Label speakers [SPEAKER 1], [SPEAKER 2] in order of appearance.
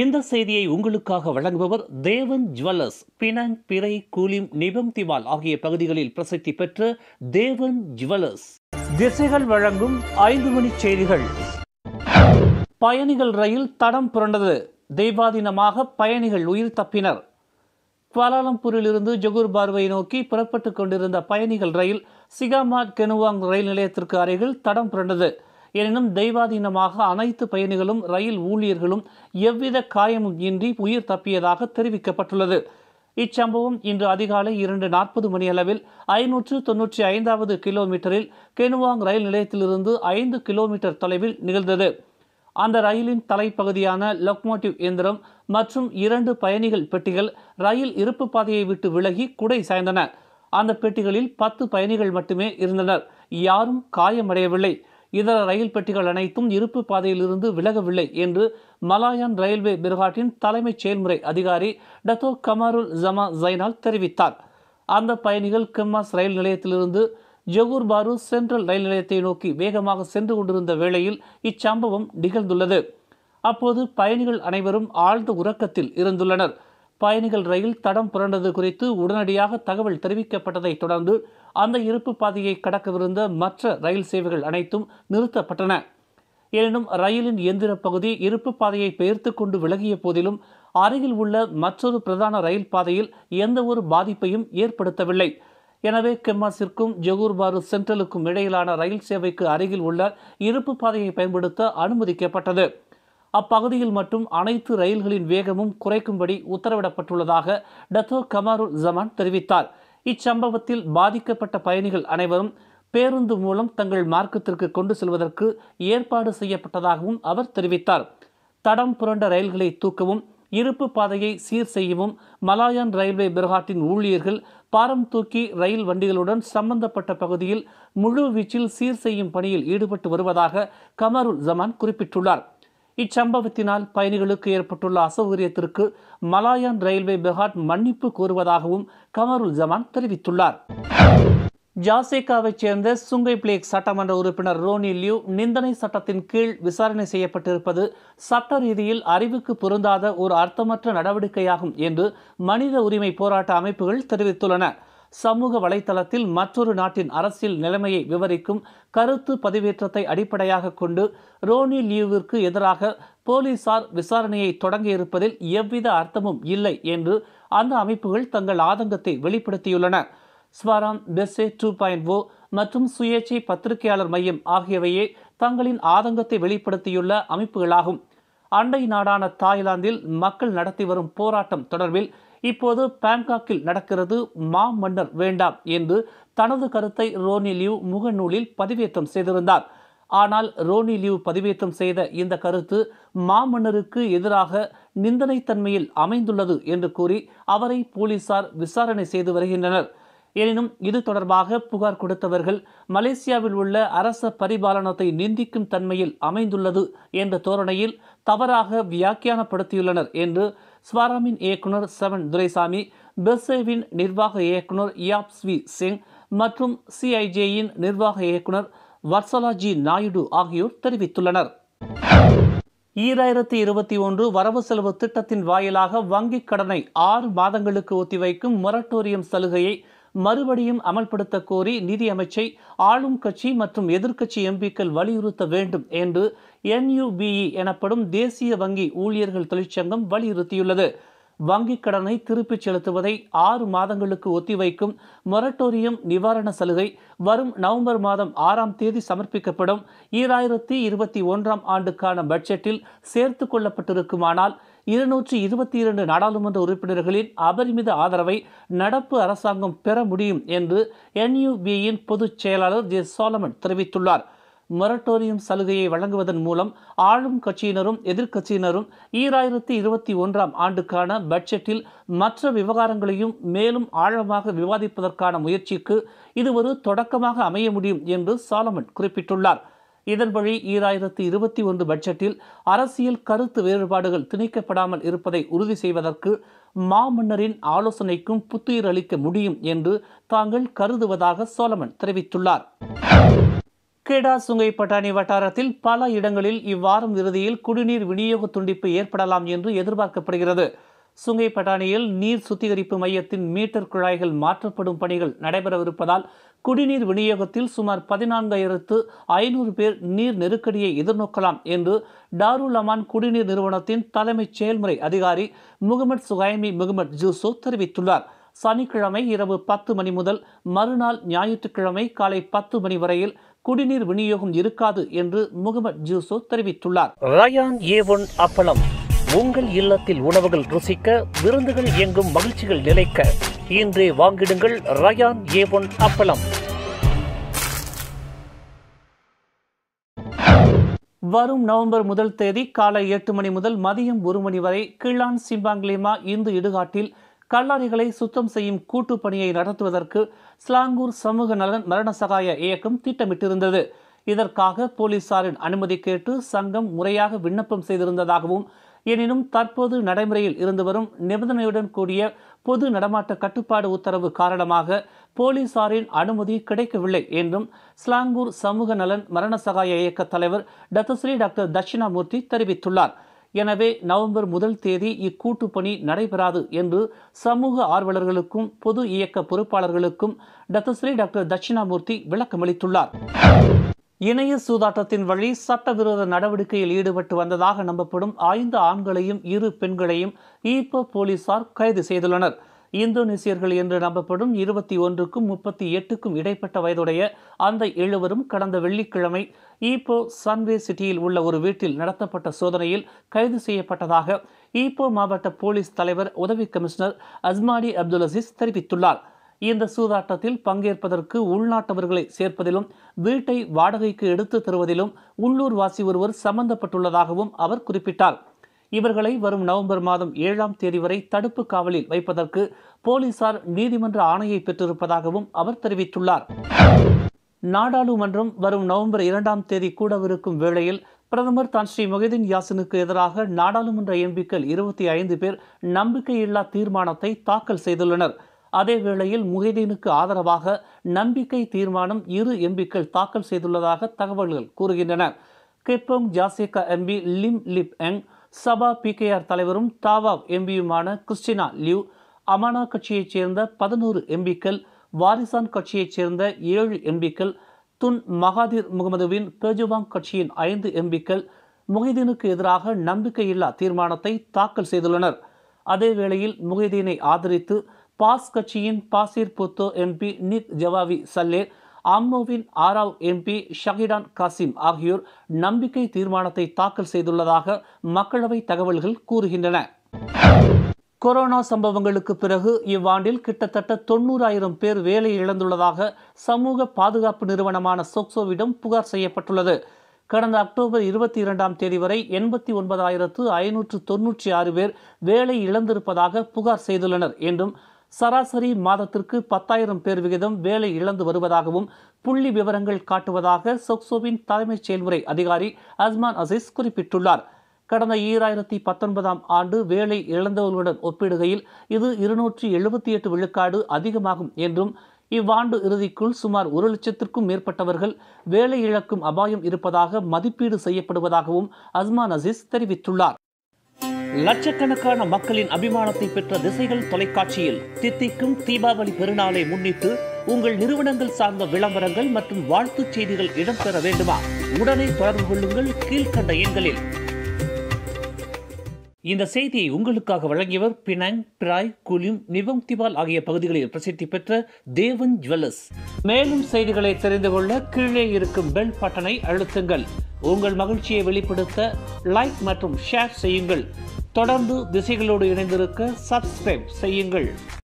[SPEAKER 1] இந்த செய்தியை உங்களுக்காக வழங்குபவர் தேவன் ஜுவல்லர்ஸ் பினங் பிறை கூலிம் நிபம் திவால் ஆகிய பகுதிகளில் பிரசித்தி பெற்ற தேவன் ஜுவல்லர்ஸ் திசைகள் வழங்கும் ஐந்து மணி செய்திகள் பயணிகள் ரயில் தடம் புரண்டது தெய்வாதீனமாக பயணிகள் உயிர் தப்பினர் குவாலாலம்பூரிலிருந்து ஜொகூர் பார்வையை நோக்கி புறப்பட்டுக் கொண்டிருந்த பயணிகள் ரயில் சிகாமாட் கெனுவாங் ரயில் நிலையத்திற்கு அருகில் தடம் புரண்டது எனினும் தெய்வாதீனமாக அனைத்து பயணிகளும் ரயில் ஊழியர்களும் எவ்வித காயமும் இன்றி உயிர் தப்பியதாக தெரிவிக்கப்பட்டுள்ளது இச்சம்பவம் இன்று அதிகாலை இரண்டு நாற்பது மணியளவில் ஐநூற்று தொன்னூற்றி ஐந்தாவது கிலோமீட்டரில் கெனுவாங் ரயில் நிலையத்திலிருந்து ஐந்து கிலோமீட்டர் தொலைவில் நிகழ்ந்தது அந்த ரயிலின் தலைப்பகுதியான லொக்மோட்டிவ் இயந்திரம் மற்றும் இரண்டு பயணிகள் பெட்டிகள் ரயில் இருப்பு பாதையை விட்டு விலகி குடை சாய்ந்தன அந்த பெட்டிகளில் பத்து பயணிகள் மட்டுமே இருந்தனர் யாரும் காயமடையவில்லை இதர ரயில் பெட்டிகள் அனைத்தும் இருப்பு பாதையிலிருந்து விலகவில்லை என்று மலாயான் ரயில்வே பிர்ஹாட்டின் தலைமைச் செயல்முறை அதிகாரி டத்தோ கமாருல் ஜமா ஜைனால் தெரிவித்தார் அந்த பயணிகள் கிம்மாஸ் ரயில் நிலையத்திலிருந்து ஜகூர்பாரு பாரு சென்ட்ரல் ரயில் நிலையத்தை நோக்கி வேகமாக சென்று கொண்டிருந்த வேளையில் இச்சம்பவம் நிகழ்ந்துள்ளது அப்போது பயணிகள் அனைவரும் ஆழ்ந்த உறக்கத்தில் இருந்துள்ளனர் பயணிகள் ரயில் தடம் புரண்டது குறித்து உடனடியாக தகவல் தெரிவிக்கப்பட்டதை தொடர்ந்து அந்த இருப்பு பாதையை கடக்கவிருந்த மற்ற ரயில் சேவைகள் அனைத்தும் நிறுத்தப்பட்டன எனினும் ரயிலின் எந்திர பகுதி இருப்பு பாதையை பெயர்த்து கொண்டு விலகிய போதிலும் அருகில் உள்ள மற்றொரு பிரதான ரயில் பாதையில் எந்த ஒரு பாதிப்பையும் ஏற்படுத்தவில்லை எனவே கெம்மாசிற்கும் ஜகூர்பாரு சென்ட்ரலுக்கும் இடையிலான ரயில் சேவைக்கு அருகில் உள்ள இருப்பு பாதையை பயன்படுத்த அனுமதிக்கப்பட்டது அப்பகுதியில் மட்டும் அனைத்து ரயில்களின் வேகமும் குறைக்கும்படி உத்தரவிடப்பட்டுள்ளதாக டத்தோ கமாருல் ஜமான் தெரிவித்தார் இச்சம்பவத்தில் பாதிக்கப்பட்ட பயணிகள் அனைவரும் பேருந்து மூலம் தங்கள் மார்க்கத்திற்கு கொண்டு செல்வதற்கு ஏற்பாடு செய்யப்பட்டதாகவும் அவர் தெரிவித்தார் தடம் புரண்ட ரயில்களை தூக்கவும் இருப்பு பாதையை சீர் செய்யவும் மலாயான் ரயில்வே பிரகாட்டின் ஊழியர்கள் பாரம் தூக்கி ரயில் வண்டிகளுடன் சம்பந்தப்பட்ட பகுதியில் முழு வீச்சில் சீர் செய்யும் பணியில் ஈடுபட்டு வருவதாக கமருல் ஜமான் குறிப்பிட்டுள்ளார் இச்சம்பவத்தினால் பயணிகளுக்கு ஏற்பட்டுள்ள அசௌகரியத்திற்கு மலாயான் ரயில்வே பெஹாட் மன்னிப்பு கோருவதாகவும் கமருல் ஜமான் தெரிவித்துள்ளார் ஜாசேகாவைச் சேர்ந்த சுங்கை பிளேக் சட்டமன்ற உறுப்பினர் ரோனி லியூ நிந்தனை சட்டத்தின் கீழ் விசாரணை செய்யப்பட்டிருப்பது சட்ட ரீதியில் அறிவுக்கு பொருந்தாத ஒரு அர்த்தமற்ற நடவடிக்கையாகும் என்று மனித உரிமை போராட்ட அமைப்புகள் தெரிவித்துள்ளன சமூக வலைதளத்தில் மற்றொரு நாட்டின் அரசியல் நிலைமையை விவரிக்கும் கருத்து பதிவேற்றத்தை அடிப்படையாக கொண்டு ரோனி லியூவிற்கு எதிராக போலீசார் விசாரணையை தொடங்கியிருப்பதில் எவ்வித அர்த்தமும் இல்லை என்று அந்த அமைப்புகள் தங்கள் ஆதங்கத்தை வெளிப்படுத்தியுள்ளன ஸ்வராம் பெஸ்ஸே டூ பாயிண்ட் ஓ மற்றும் சுயேட்சை பத்திரிகையாளர் மையம் ஆகியவையே தங்களின் ஆதங்கத்தை வெளிப்படுத்தியுள்ள அமைப்புகளாகும் அண்டை நாடான தாய்லாந்தில் மக்கள் நடத்தி வரும் போராட்டம் தொடர்பில் இப்போது பேங்காக்கில் நடக்கிறது மா மன்னர் வேண்டாம் என்று தனது கருத்தை ரோனி லியூ முகநூலில் பதிவேற்றம் செய்திருந்தார் ஆனால் ரோனி லியூ பதிவேற்றம் செய்த இந்த கருத்து மாமன்னருக்கு எதிராக நிந்தனைத்தன்மையில் அமைந்துள்ளது என்று கூறி அவரை போலீசார் விசாரணை செய்து வருகின்றனர் எனினும் இது தொடர்பாக புகார் கொடுத்தவர்கள் மலேசியாவில் உள்ள அரச பரிபாலனத்தை நிந்திக்கும் தன்மையில் அமைந்துள்ளது என்ற தோரணையில் தவறாக வியாக்கியானப்படுத்தியுள்ளனர் என்று ஸ்வாராமின் இயக்குனர் செவன் துரைசாமி பெர்சேவின் நிர்வாக இயக்குனர் யாப்ஸ்வி சிங் மற்றும் சிஐஜேயின் நிர்வாக இயக்குனர் வர்சலாஜி நாயுடு ஆகியோர் தெரிவித்துள்ளனர் ஈராயிரத்தி இருபத்தி ஒன்று வரவு செலவு திட்டத்தின் வாயிலாக வங்கிக் கடனை ஆறு மாதங்களுக்கு ஒத்திவைக்கும் மொரட்டோரியம் சலுகையை மறுபடியும் அமல்படுத்த கோரி நிதியமைச்சை ஆளும் கட்சி மற்றும் எதிர்க்கட்சி எம்பிக்கள் வலியுறுத்த வேண்டும் என்று என்யூபிஇ எனப்படும் தேசிய வங்கி ஊழியர்கள் தொழிற்சங்கம் வலியுறுத்தியுள்ளது வங்கிக் கடனை திருப்பிச் செலுத்துவதை ஆறு மாதங்களுக்கு ஒத்திவைக்கும் மொரட்டோரியம் நிவாரண சலுகை வரும் நவம்பர் மாதம் ஆறாம் தேதி சமர்ப்பிக்கப்படும் ஈராயிரத்தி இருபத்தி ஒன்றாம் ஆண்டுக்கான பட்ஜெட்டில் சேர்த்து கொள்ளப்பட்டிருக்குமானால் இருநூற்றி இருபத்தி இரண்டு நாடாளுமன்ற உறுப்பினர்களின் அபரிமித ஆதரவை நடப்பு அரசாங்கம் பெற முடியும் என்று என்யூபியின் பொதுச் செயலாளர் ஜே சோலமன் தெரிவித்துள்ளார் மொரட்டோரியம் சலுகையை வழங்குவதன் மூலம் ஆளும் கட்சியினரும் எதிர்க்கட்சியினரும் ஈராயிரத்தி இருபத்தி ஒன்றாம் ஆண்டுக்கான பட்ஜெட்டில் மற்ற விவகாரங்களையும் மேலும் ஆழமாக விவாதிப்பதற்கான முயற்சிக்கு இது ஒரு தொடக்கமாக அமைய முடியும் என்று சாலமன் குறிப்பிட்டுள்ளார் இதன்படி ஈராயிரத்தி இருபத்தி ஒன்று பட்ஜெட்டில் அரசியல் கருத்து வேறுபாடுகள் திணிக்கப்படாமல் இருப்பதை உறுதி செய்வதற்கு மாமன்னரின் ஆலோசனைக்கும் புத்துயிர் அளிக்க முடியும் என்று தாங்கள் கருதுவதாக சோலமன் தெரிவித்துள்ளார் கேடா சுங்கை பட்டாணி வட்டாரத்தில் பல இடங்களில் இவ்வாரம் இறுதியில் குடிநீர் விநியோக துண்டிப்பு ஏற்படலாம் என்று எதிர்பார்க்கப்படுகிறது சுங்கை பட்டாணியில் நீர் சுத்திகரிப்பு மையத்தின் மீட்டர் குழாய்கள் மாற்றப்படும் பணிகள் நடைபெறவிருப்பதால் குடிநீர் விநியோகத்தில் சுமார் பதினான்காயிரத்து ஐநூறு பேர் நீர் நெருக்கடியை எதிர்நோக்கலாம் என்று டாருல் அமான் குடிநீர் நிறுவனத்தின் தலைமைச் செயல்முறை அதிகாரி முகமது சுகாய்மி முகமது ஜூசோ தெரிவித்துள்ளார் சனிக்கிழமை இரவு பத்து மணி முதல் மறுநாள் ஞாயிற்றுக்கிழமை காலை பத்து மணி வரையில் குடிநீர் விநியோகம் இருக்காது என்று முகமது ஜூசோ தெரிவித்துள்ளார் ரயான் ஏ அப்பளம் உங்கள் இல்லத்தில் உணவுகள் ருசிக்க விருந்துகள் இயங்கும் மகிழ்ச்சிகள் நிலைக்க இன்றே வாங்கிடுங்கள் ரயான் ஏ ஒன் அப்பளம் வரும் நவம்பர் முதல் தேதி காலை எட்டு மணி முதல் மதியம் ஒரு மணி வரை கீழான் சிம்பாங்லேமா இந்து இடுகாட்டில் கல்லாரிகளை சுத்தம் செய்யும் கூட்டு பணியை நடத்துவதற்கு ஸ்லாங்கூர் சமூக நலன் மரண சகாய இயக்கம் திட்டமிட்டிருந்தது இதற்காக போலீசாரின் அனுமதி கேட்டு சங்கம் முறையாக விண்ணப்பம் செய்திருந்ததாகவும் எனினும் தற்போது நடைமுறையில் இருந்து வரும் நிபந்தனையுடன் கூடிய பொது நடமாட்ட கட்டுப்பாடு உத்தரவு காரணமாக போலீசாரின் அனுமதி கிடைக்கவில்லை என்றும் ஸ்லாங்கூர் சமூக நலன் மரண சகாய இயக்க தலைவர் டத்தஸ்ரீ டாக்டர் தட்சிணாமூர்த்தி தெரிவித்துள்ளார் எனவே நவம்பர் முதல் தேதி இக்கூட்டு பணி நடைபெறாது என்று சமூக ஆர்வலர்களுக்கும் பொது இயக்க பொறுப்பாளர்களுக்கும் டத்தஸ்ரீ டாக்டர் தட்சிணாமூர்த்தி விளக்கமளித்துள்ளார் இணைய சூதாட்டத்தின் வழி சட்டவிரோத நடவடிக்கையில் ஈடுபட்டு வந்ததாக நம்பப்படும் ஐந்து ஆண்களையும் இரு பெண்களையும் ஈப்போ போலீசார் கைது செய்துள்ளனர் இந்தோனேசியர்கள் என்று நம்பப்படும் இருபத்தி ஒன்றுக்கும் முப்பத்தி எட்டுக்கும் இடைப்பட்ட வயதுடைய அந்த எழுவரும் கடந்த வெள்ளிக்கிழமை ஈப்போ சன்வே சிட்டியில் உள்ள ஒரு வீட்டில் நடத்தப்பட்ட சோதனையில் கைது செய்யப்பட்டதாக ஈப்போ மாவட்ட போலீஸ் தலைவர் உதவி கமிஷனர் அஸ்மாடி அப்துல் அசீஸ் தெரிவித்துள்ளார் இந்த சூதாட்டத்தில் பங்கேற்பதற்கு உள்நாட்டவர்களை சேர்ப்பதிலும் வீட்டை வாடகைக்கு எடுத்து தருவதிலும் உள்ளூர் வாசி ஒருவர் சம்பந்தப்பட்டுள்ளதாகவும் அவர் குறிப்பிட்டார் இவர்களை வரும் நவம்பர் மாதம் ஏழாம் தேதி வரை தடுப்பு காவலில் வைப்பதற்கு போலீசார் நீதிமன்ற ஆணையை பெற்றிருப்பதாகவும் அவர் தெரிவித்துள்ளார் நாடாளுமன்றம் வரும் நவம்பர் இரண்டாம் தேதி கூடவிருக்கும் வேளையில் பிரதமர் தான் ஸ்ரீ மொஹிதீன் யாசினுக்கு எதிராக நாடாளுமன்ற எம்பிக்கள் இருபத்தி ஐந்து பேர் நம்பிக்கையில்லா தீர்மானத்தை தாக்கல் செய்துள்ளனர் அதே வேளையில் முஹிதீனுக்கு ஆதரவாக நம்பிக்கை தீர்மானம் இரு எம்பிக்கள் தாக்கல் செய்துள்ளதாக தகவல்கள் கூறுகின்றன கெப்போங் ஜாசேகா MP Lim Lip Eng Sabah PKR தலைவரும் தாவாவ் எம்பியுமான கிறிஸ்டினா லியூ அமானா கட்சியைச் சேர்ந்த பதினோரு எம்பிக்கள் வாரிசான் கட்சியைச் சேர்ந்த ஏழு எம்பிக்கள் துன் மகாதீர் முகமதுவின் பேஜுவாங் கட்சியின் ஐந்து எம்பிக்கள் முஹிதீனுக்கு எதிராக நம்பிக்கையில்லா தீர்மானத்தை தாக்கல் செய்துள்ளனர் அதேவேளையில் முஹிதீனை ஆதரித்து பாஸ் கட்சியின் Pasir Puteh MP Nik Zawawi Salleh அம்மோவின் ஆராவ் எம்பி ஷகிடான் காசிம் ஆகியோர் நம்பிக்கை தீர்மானத்தை தாக்கல் செய்துள்ளதாக மக்களவை தகவல்கள் கூறுகின்றன கொரோனா சம்பவங்களுக்கு பிறகு இவ்வாண்டில் கிட்டத்தட்ட தொண்ணூறாயிரம் பேர் வேலை இழந்துள்ளதாக சமூக பாதுகாப்பு நிறுவனமான சோக்சோவிடம் புகார் செய்யப்பட்டுள்ளது கடந்த அக்டோபர் இருபத்தி இரண்டாம் தேதி வரை எண்பத்தி ஒன்பதாயிரத்து ஐநூற்று தொன்னூற்றி ஆறு பேர் வேலை இழந்திருப்பதாக புகார் செய்துள்ளனர் என்றும் சராசரி மாதத்திற்கு பத்தாயிரம் பேர் விகிதம் வேலை இழந்து வருவதாகவும் புள்ளி விவரங்கள் காட்டுவதாக சொக்சோவின் தலைமைச் செயல்முறை அதிகாரி அஸ்மான் அசீஸ் குறிப்பிட்டுள்ளார் கடந்த ஈராயிரத்தி பத்தொன்பதாம் ஆண்டு வேலை இழந்தவர்களுடன் ஒப்பிடுகையில் இது இருநூற்றி எழுபத்தி எட்டு விழுக்காடு அதிகமாகும் என்றும் இவ்வாண்டு இறுதிக்குள் சுமார் ஒரு லட்சத்திற்கும் மேற்பட்டவர்கள் வேலை இழக்கும் அபாயம் இருப்பதாக மதிப்பீடு செய்யப்படுவதாகவும் அஸ்மான் அசீஸ் தெரிவித்துள்ளார் லட்சக்கணக்கான மக்களின் அபிமானத்தை பெற்ற திசைகள் தொலைக்காட்சியில் தித்திக்கும் தீபாவளி பெருநாளை முன்னிட்டு உங்கள் நிறுவனங்கள் சார்ந்த விளம்பரங்கள் மற்றும் வாழ்த்துச் செய்திகள் இடம்பெற வேண்டுமா உடனே தொடர்பு கொள்ளுங்கள் கீழ்கண்ட எண்களில் இந்த செய்தியை உங்களுக்காக வழங்கியவர் பினாங் பிராய் குலிம் நிவம் திவால் ஆகிய பகுதிகளில் பிரசித்தி பெற்ற தேவன் ஜுவல்லர்ஸ் மேலும் செய்திகளை தெரிந்து கொள்ள கீழே இருக்கும் பெல் பட்டனை அழுத்துங்கள் உங்கள் மகிழ்ச்சியை வெளிப்படுத்த லைக் மற்றும் ஷேர் செய்யுங்கள் தொடர்ந்து திசைகளோடு இணைந்திருக்க சப்ஸ்கிரைப் செய்யுங்கள்